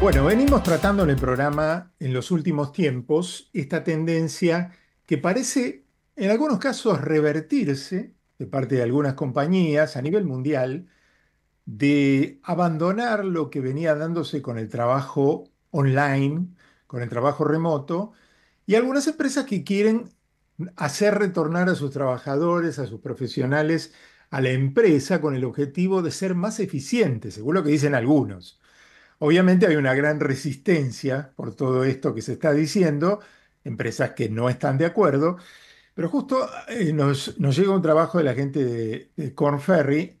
Bueno, venimos tratando en el programa en los últimos tiempos esta tendencia que parece en algunos casos revertirse de parte de algunas compañías a nivel mundial de abandonar lo que venía dándose con el trabajo online, con el trabajo remoto, y algunas empresas que quieren hacer retornar a sus trabajadores, a sus profesionales, a la empresa con el objetivo de ser más eficientes, según lo que dicen algunos. Obviamente hay una gran resistencia por todo esto que se está diciendo, empresas que no están de acuerdo, pero justo eh, nos, llega un trabajo de la gente de, de Corn Ferry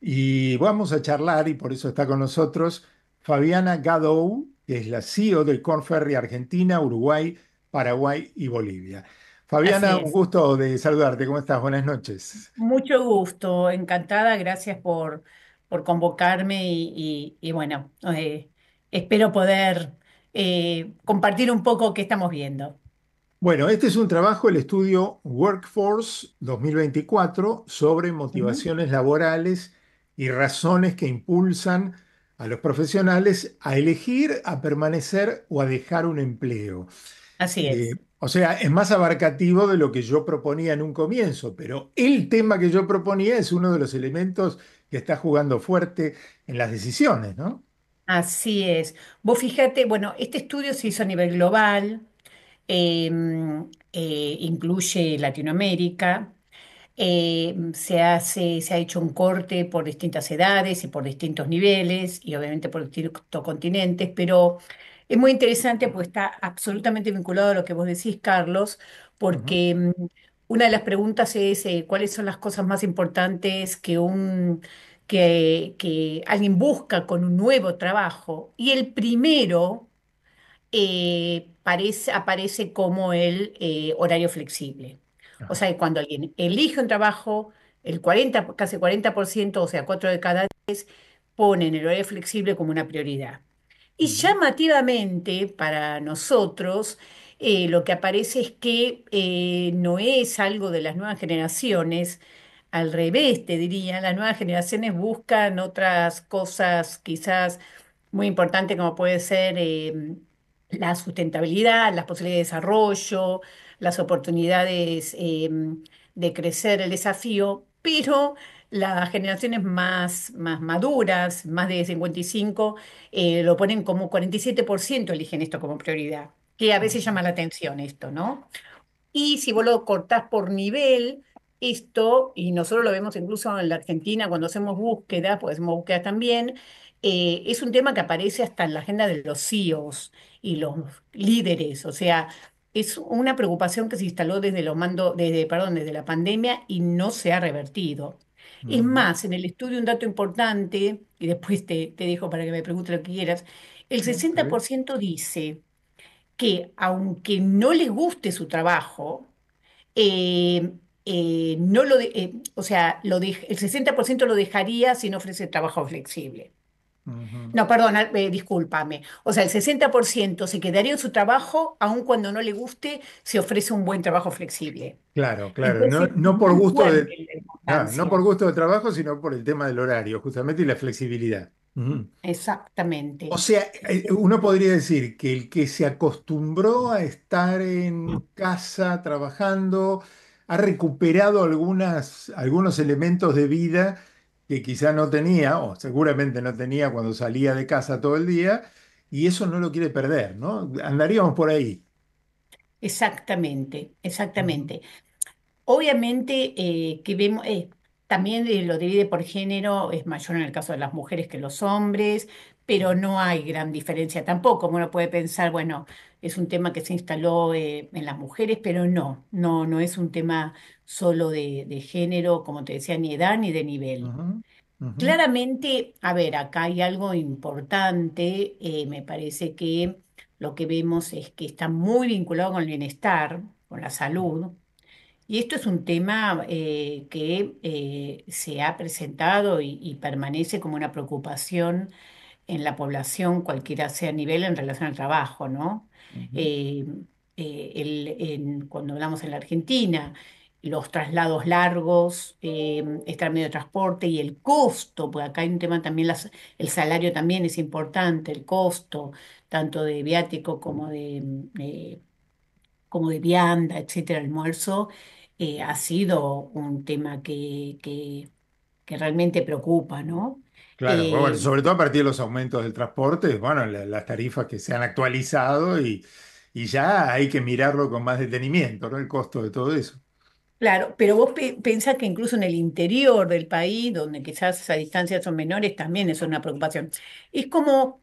y vamos a charlar, y por eso está con nosotros Fabiana Gadou, que es la CEO de Corn Ferry Argentina, Uruguay, Paraguay y Bolivia. Fabiana, un gusto de saludarte. ¿Cómo estás? Buenas noches. Mucho gusto, encantada. Gracias por, por convocarme y, bueno, eh, espero poder eh, compartir un poco qué estamos viendo. Bueno, este es un trabajo, el estudio Workforce 2024, sobre motivaciones laborales y razones que impulsan a los profesionales a elegir, a permanecer o a dejar un empleo. Así es. Eh, o sea, es más abarcativo de lo que yo proponía en un comienzo, pero el tema que yo proponía es uno de los elementos que está jugando fuerte en las decisiones, ¿no? Así es. Vos fíjate, bueno, este estudio se hizo a nivel global, em, eh, incluye Latinoamérica, em, se hace, se ha hecho un corte por distintas edades y por distintos niveles y obviamente por distintos continentes, pero es muy interesante pues está absolutamente vinculado a lo que vos decís, Carlos, porque mm, una de las preguntas es eh, cuáles son las cosas más importantes que un que, alguien busca con un nuevo trabajo. Y el primero eh, aparece como el eh, horario flexible. O sea, cuando alguien elige un trabajo, el 40, casi 40%, o sea, cuatro de cada 10, ponen el horario flexible como una prioridad. Y llamativamente para nosotros, eh, lo que aparece es que eh, no es algo de las nuevas generaciones, al revés, te diría, las nuevas generaciones buscan otras cosas quizás muy importantes como puede ser em, la sustentabilidad, las posibilidades de desarrollo, las oportunidades em, de crecer, el desafío, pero las generaciones más, más maduras, más de 55, eh, lo ponen como 47% eligen esto como prioridad, que a veces llama la atención esto, ¿no? Y si vos lo cortás por nivel, esto, y nosotros lo vemos incluso en la Argentina cuando hacemos búsquedas, pues hacemos búsquedas también, eh, es un tema que aparece hasta en la agenda de los CEOs y los líderes, o sea, es una preocupación que se instaló desde, lo mando, desde, perdón, desde la pandemia y no se ha revertido. Es más, en el estudio un dato importante, y después te, dejo para que me preguntes lo que quieras, el 60% dice que aunque no le guste su trabajo, eh, eh, no eh, o sea, lo el 60% lo dejaría si no ofrece trabajo flexible. No, perdón, eh, discúlpame. O sea, el 60% se quedaría en su trabajo, aun cuando no le guste, se ofrece un buen trabajo flexible. Claro, claro. no, ah, por gusto de, no por gusto trabajo, sino por el tema del horario, justamente, y la flexibilidad. Exactamente. O sea, eh, uno podría decir que el que se acostumbró a estar en casa trabajando ha recuperado algunas, algunos elementos de vida que quizá no tenía, o seguramente no tenía cuando salía de casa todo el día, y eso no lo quiere perder, ¿no? Andaríamos por ahí. Exactamente, exactamente. Obviamente eh, que vemos, eh, también eh, lo divide por género, es mayor en el caso de las mujeres que los hombres, pero no hay gran diferencia tampoco. Uno puede pensar, bueno, es un tema que se instaló eh, en las mujeres, pero no, no, no es un tema solo de, género, como te decía, ni edad ni de nivel. Claramente, a ver, acá hay algo importante, eh, me parece que lo que vemos es que está muy vinculado con el bienestar, con la salud, y esto es un tema eh, que se ha presentado y permanece como una preocupación en la población, cualquiera sea nivel, en relación al trabajo, ¿no? Eh, eh, cuando hablamos en la Argentina, los traslados largos, eh, medio de transporte y el costo, porque acá hay un tema también, el salario también es importante, el costo, tanto de viático como de, eh, como de vianda, etcétera, almuerzo, ha sido un tema que que realmente preocupa, ¿no? Claro, eh, sobre todo a partir de los aumentos del transporte, bueno, las tarifas que se han actualizado y, y, ya hay que mirarlo con más detenimiento, ¿no? El costo de todo eso. Claro, pero vos pensás que incluso en el interior del país, donde quizás esas distancias son menores, también es una preocupación. Es como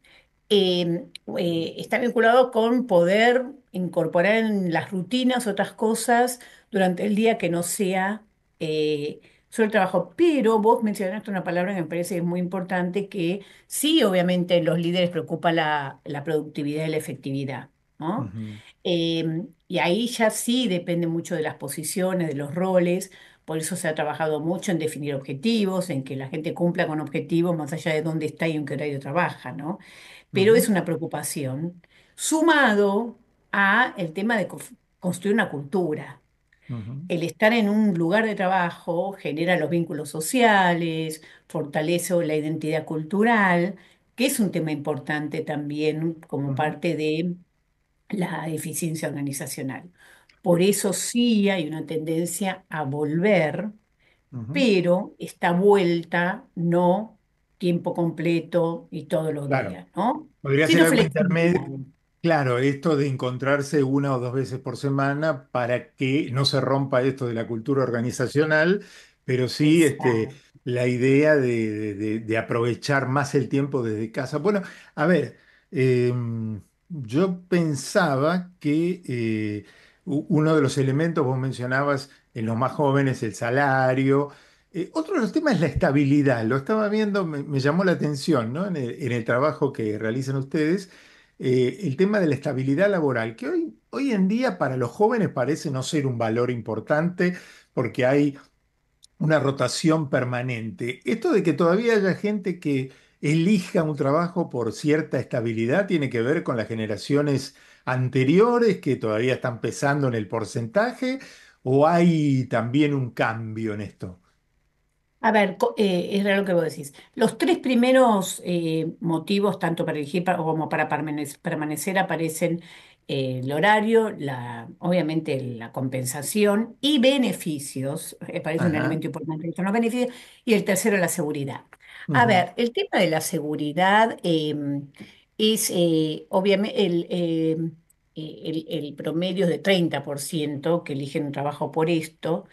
em, eh, está vinculado con poder incorporar en las rutinas otras cosas durante el día que no sea eh, sobre el trabajo. Pero vos mencionaste una palabra que me parece es muy importante, que sí, obviamente, los líderes preocupa la, la productividad y la efectividad. ¿no? Em, y ahí ya sí depende mucho de las posiciones, de los roles. Por eso se ha trabajado mucho en definir objetivos, en que la gente cumpla con objetivos más allá de dónde está y en qué horario trabaja, ¿no? Pero es una preocupación sumado a el tema de construir una cultura, el estar en un lugar de trabajo genera los vínculos sociales, fortalece la identidad cultural, que es un tema importante también como parte de la eficiencia organizacional. Por eso sí hay una tendencia a volver, pero esta vuelta no tiempo completo y todos los días, ¿no? Podría ser intermedio, Claro, esto de encontrarse una o dos veces por semana para que no se rompa esto de la cultura organizacional, pero sí este, la idea de, aprovechar más el tiempo desde casa. Bueno, a ver, em, yo pensaba que eh, uno de los elementos, vos mencionabas en los más jóvenes, el salario. Eh, otro de los temas es la estabilidad. Lo estaba viendo, me, llamó la atención, en el trabajo que realizan ustedes. Eh, el tema de la estabilidad laboral, que hoy, hoy en día para los jóvenes parece no ser un valor importante porque hay una rotación permanente. Esto de que todavía haya gente que elija un trabajo por cierta estabilidad tiene que ver con las generaciones anteriores que todavía están pesando en el porcentaje o hay también un cambio en esto. A ver, eh, es raro lo que vos decís. Los tres primeros eh, motivos, tanto para elegir como para permanecer, aparecen eh, el horario, obviamente la compensación y beneficios, parece un elemento importante, los beneficios, y el tercero, la seguridad. A ver, el tema de la seguridad em, es, obviamente, el... Em, eh, el, promedio es de 30% que eligen un trabajo por esto,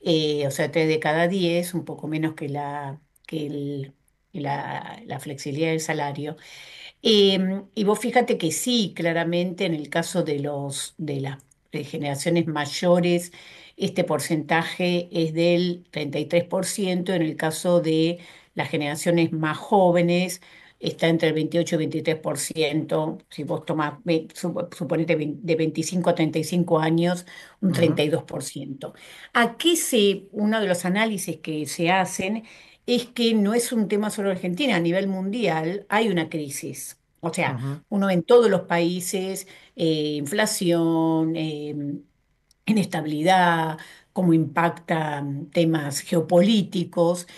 eh, o sea, 3 de cada 10, un poco menos que la, que la, flexibilidad del salario. Em, y vos fíjate que sí, claramente en el caso de, los, de las generaciones mayores, este porcentaje es del 33%, en el caso de las generaciones más jóvenes, está entre el 28 y 23%, si vos tomás, suponete de 25 a 35 años, un 32%. Aquí se, uno de los análisis que se hacen es que no es un tema solo Argentina, a nivel mundial hay una crisis. O sea, uno ve uno en todos los países, eh, inflación, em, inestabilidad, cómo impactan temas geopolíticos.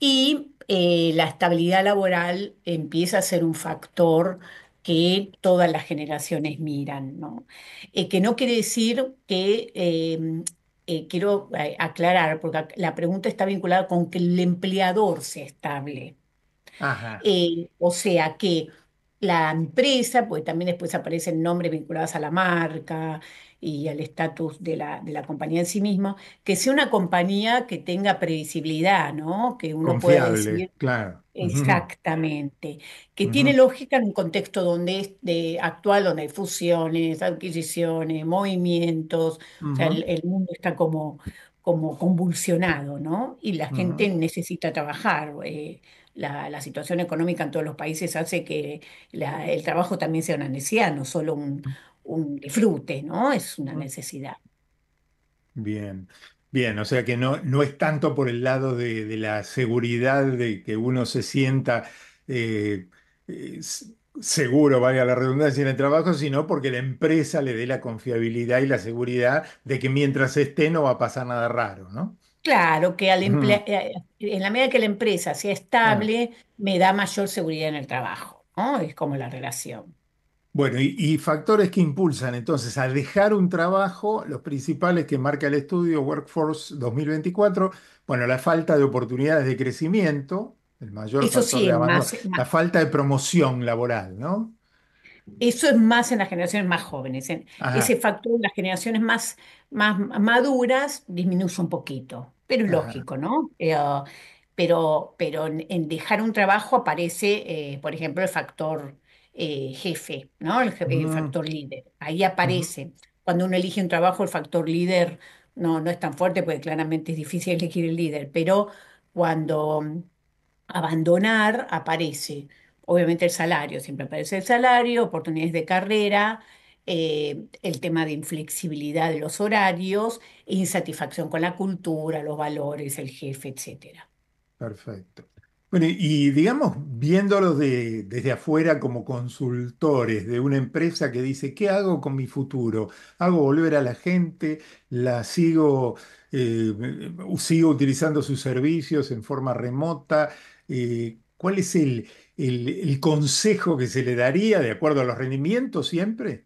Y eh, la estabilidad laboral empieza a ser un factor que todas las generaciones miran, ¿no? Eh, que no quiere decir que, em, eh, quiero aclarar, porque la pregunta está vinculada con que el empleador sea estable. o sea que la empresa, pues también después aparecen nombres vinculados a la marca, y al estatus de la, de la, compañía en sí misma, que sea una compañía que tenga previsibilidad, ¿no? Que uno pueda decir. Claro. Exactamente. Que tiene lógica en un contexto donde es de, actual, donde hay fusiones, adquisiciones, movimientos. el, mundo está como, como convulsionado, ¿no? Y la gente necesita trabajar. Eh, la, situación económica en todos los países hace que el trabajo también sea una necesidad, no solo un, un disfrute, ¿no? Es una necesidad. Bien. Bien, o sea que no, no es tanto por el lado de, la seguridad de que uno se sienta eh, eh, seguro, vaya la redundancia, en el trabajo, sino porque la empresa le dé la confiabilidad y la seguridad de que mientras esté no va a pasar nada raro, ¿no? Claro, que eh, en la medida que la empresa sea estable, me da mayor seguridad en el trabajo, ¿no? Es como la relación. Bueno, y, factores que impulsan entonces a dejar un trabajo, los principales que marca el estudio Workforce 2024, bueno, la falta de oportunidades de crecimiento, el mayor factor de la falta de promoción laboral, ¿no? Eso es más en las generaciones más jóvenes. ese factor en las generaciones más, más maduras disminuye un poquito, pero es lógico, ¿no? Eh, pero, pero en, dejar un trabajo aparece, eh, por ejemplo, el factor eh, jefe, ¿no? El, factor líder. Ahí aparece. Cuando uno elige un trabajo, el factor líder no, no es tan fuerte porque claramente es difícil elegir el líder, pero cuando mm, abandonar aparece. Obviamente el salario, siempre aparece el salario, oportunidades de carrera, eh, el tema de inflexibilidad de los horarios, insatisfacción con la cultura, los valores, el jefe, etc. Perfecto. Bueno, y digamos, viéndolos desde afuera como consultores de una empresa que dice, ¿qué hago con mi futuro? ¿Hago volver a la gente? ¿La sigo, eh, sigo utilizando sus servicios en forma remota? Eh, ¿Cuál es el, el consejo que se le daría de acuerdo a los rendimientos siempre?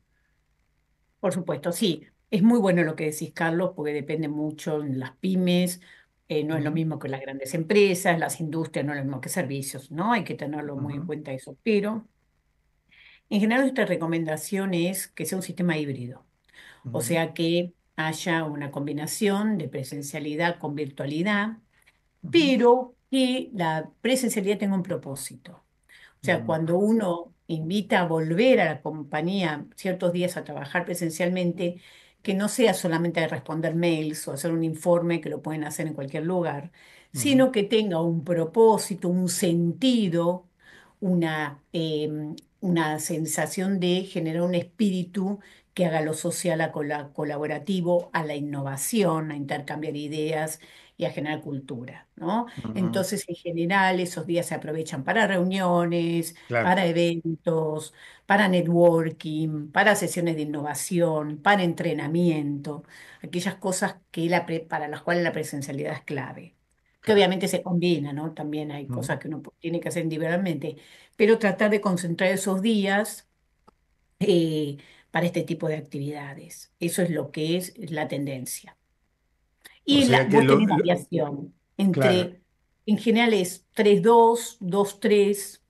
Por supuesto, sí. Es muy bueno lo que decís, Carlos, porque depende mucho en las pymes eh, no es lo mismo que las grandes empresas, las industrias, no es lo mismo que servicios, ¿no? Hay que tenerlo muy en cuenta eso. Pero en general nuestra recomendación es que sea un sistema híbrido. O sea que haya una combinación de presencialidad con virtualidad, pero que la presencialidad tenga un propósito. O sea, mm. cuando uno invita a volver a la compañía ciertos días a trabajar presencialmente, que no sea solamente responder mails o hacer un informe que lo pueden hacer en cualquier lugar, sino que tenga un propósito, un sentido, una, em, una sensación de generar un espíritu que haga lo social a colaborativo, a la innovación, a intercambiar ideas, y a generar cultura, ¿no? Entonces, en general, esos días se aprovechan para reuniones, para eventos, para networking, para sesiones de innovación, para entrenamiento, aquellas cosas que la para las cuales la presencialidad es clave. Que obviamente se combina, ¿no? También hay cosas que uno tiene que hacer individualmente, pero tratar de concentrar esos días eh, para este tipo de actividades. Eso es lo que es la tendencia. Y la, vos variación entre, en general es 3-2, 2-3,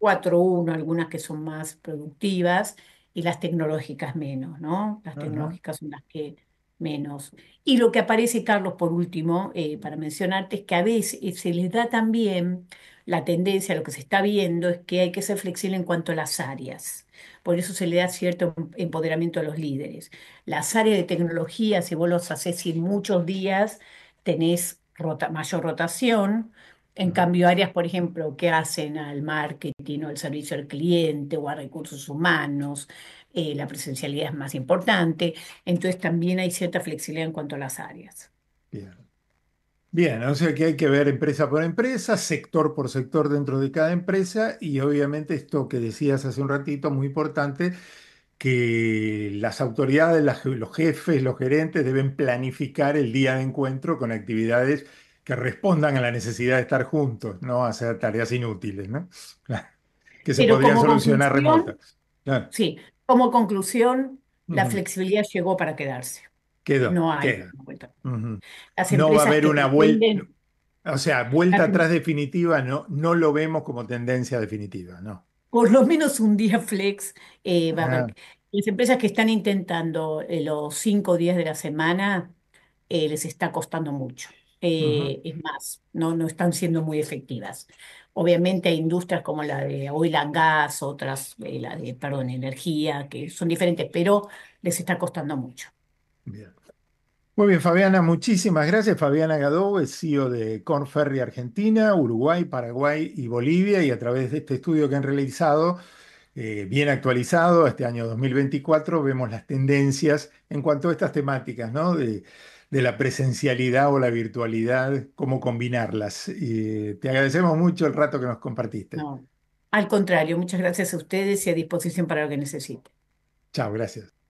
4-1, algunas que son más productivas y las tecnológicas menos, ¿no? Las tecnológicas son las que menos. Y lo que aparece, Carlos, por último, eh, para mencionarte, es que a veces se les da también la tendencia, lo que se está viendo es que hay que ser flexible en cuanto a las áreas. Por eso se le da cierto empoderamiento a los líderes. Las áreas de tecnología, si vos los haces sin muchos días, tenés mayor rotación. En cambio, áreas, por ejemplo, que hacen al marketing o al servicio al cliente o a recursos humanos, eh, la presencialidad es más importante. Entonces, también hay cierta flexibilidad en cuanto a las áreas. Bien. Bien, o sea que hay que ver empresa por empresa, sector por sector dentro de cada empresa y obviamente esto que decías hace un ratito, muy importante, que las autoridades, los jefes, los gerentes deben planificar el día de encuentro con actividades que respondan a la necesidad de estar juntos, no hacer tareas inútiles, ¿no? Que se podrían solucionar remotas. Sí, como conclusión, la flexibilidad llegó para quedarse. No va a haber una vuelta. O sea, vuelta em atrás definitiva no, no lo vemos como tendencia definitiva, ¿no? Por lo menos un día flex eh, ah. Las empresas que están intentando eh, los cinco días de la semana eh, les está costando mucho. Es más, no, no están siendo muy efectivas. Obviamente hay industrias como la de oil and gas, otras, la de, perdón, energía, que son diferentes, pero les está costando mucho. Muy bien, Fabiana, muchísimas gracias. Fabiana Gadó es CEO de Cornferry Argentina, Uruguay, Paraguay y Bolivia, y a través de este estudio que han realizado, eh, bien actualizado, este año 2024, vemos las tendencias en cuanto a estas temáticas, ¿no? De, la presencialidad o la virtualidad, cómo combinarlas. te agradecemos mucho el rato que nos compartiste. No, al contrario, muchas gracias a ustedes y a disposición para lo que necesite. Chao, gracias.